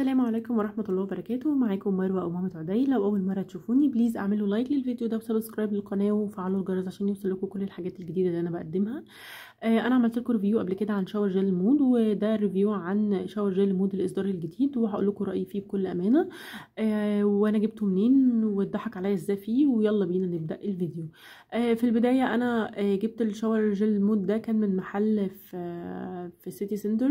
السلام عليكم ورحمة الله وبركاته معاكم مروة أو مامة عدي لو أول مرة تشوفوني بليز اعملوا لايك للفيديو ده وسبسكرايب للقناة وفعلوا الجرس عشان يوصلكم كل الحاجات الجديدة اللي أنا بقدمها آه، انا عملت لكم ريفيو قبل كده عن شاور جيل مود وده ريفيو عن شاور جيل مود الاصدار الجديد وهقول لكم رايي فيه بكل امانه آه، وانا جبته منين واتضحك عليا ازاي فيه ويلا بينا نبدا الفيديو آه، في البدايه انا جبت الشاور جيل مود ده كان من محل في في سيتي سنتر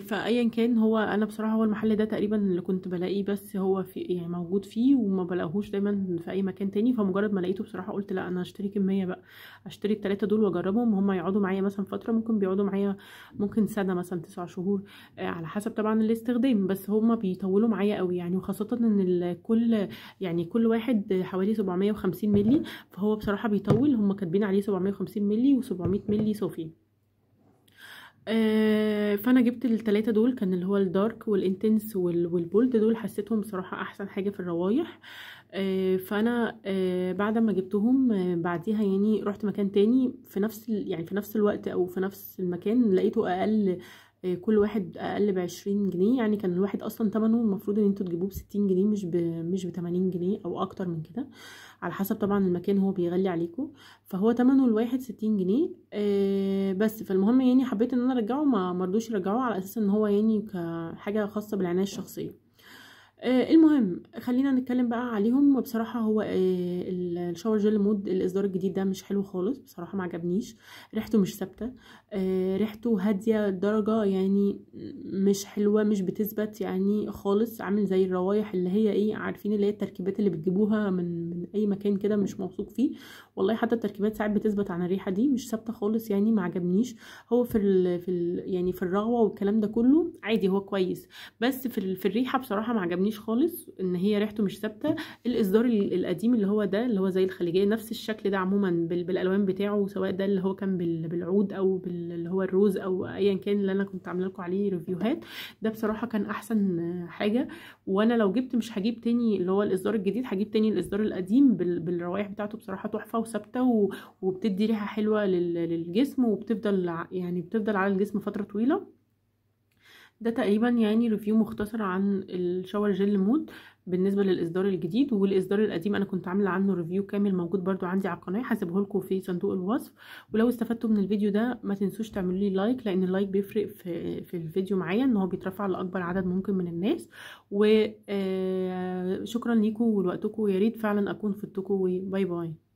فايا كان هو انا بصراحه هو المحل ده تقريبا اللي كنت بلاقيه بس هو في يعني موجود فيه وما بلاقيهوش دايما في اي مكان تاني فمجرد ما لقيته بصراحه قلت لا انا هشتري كميه بقى اشتري الثلاثه دول واجربهم هم يقعدوا معايا مثلا فتره ممكن بيقعدوا معايا ممكن سنه مثلا تسع شهور آه، على حسب طبعا الاستخدام بس هما بيطولوا معايا قوي يعني وخاصه ان كل يعني كل واحد حوالي 750 مللي فهو بصراحه بيطول هما كاتبين عليه 750 مللي و700 مللي صافي آه، فانا جبت التلاتة دول كان اللي هو الدارك والانتنس والبولد دول حسيتهم بصراحه احسن حاجه في الروايح آه، فانا آه، بعد ما جبتهم بعديها يعني رحت مكان تاني في نفس يعني في نفس الوقت او في نفس المكان لقيته اقل آه، كل واحد اقل بعشرين جنيه يعني كان الواحد اصلا تمنه المفروض ان انتوا تجيبوه بستين جنيه مش ب مش بتمانين جنيه او اكتر من كده على حسب طبعا المكان هو بيغلي عليكم فهو تمنه الواحد ستين جنيه آه بس فالمهم يعني حبيت ان انا ارجعه ما مرضوش يرجعوه على اساس ان هو يعني كحاجه خاصه بالعنايه الشخصيه آه، المهم خلينا نتكلم بقى عليهم وبصراحه هو آه، الشاور جل مود الاصدار الجديد ده مش حلو خالص بصراحه ما عجبنيش ريحته مش ثابته آه، ريحته هاديه لدرجه يعني مش حلوه مش بتثبت يعني خالص عامل زي الروايح اللي هي ايه عارفين اللي هي التركيبات اللي بتجيبوها من من اي مكان كده مش موثوق فيه والله حتى التركيبات ساعات بتثبت عن الريحه دي مش ثابته خالص يعني ما عجبنيش هو في الـ في الـ يعني في الرغوه والكلام ده كله عادي هو كويس بس في, في الريحه بصراحه ما عجبنيش عجبنيش خالص ان هي ريحته مش ثابته الاصدار القديم اللي هو ده اللي هو زي الخليجيه نفس الشكل ده عموما بالالوان بتاعه سواء ده اللي هو كان بالعود او اللي هو الروز او ايا كان اللي انا كنت عامله لكم عليه ريفيوهات ده بصراحه كان احسن حاجه وانا لو جبت مش هجيب تاني اللي هو الاصدار الجديد هجيب تاني الاصدار القديم بالروائح بتاعته بصراحه تحفه وثابته وبتدي ريحه حلوه للجسم وبتفضل يعني بتفضل على الجسم فتره طويله ده تقريبا يعني ريفيو مختصر عن الشاور جل مود بالنسبه للاصدار الجديد والاصدار القديم انا كنت عامله عنه ريفيو كامل موجود برضو عندي على القناه هسيبه لكم في صندوق الوصف ولو استفدتوا من الفيديو ده ما تنسوش تعملوا لي لايك لان اللايك بيفرق في في الفيديو معايا ان هو بيترفع لاكبر عدد ممكن من الناس وشكرا آه، ليكم ولوقتكم يا ريت فعلا اكون فدتكم وباي باي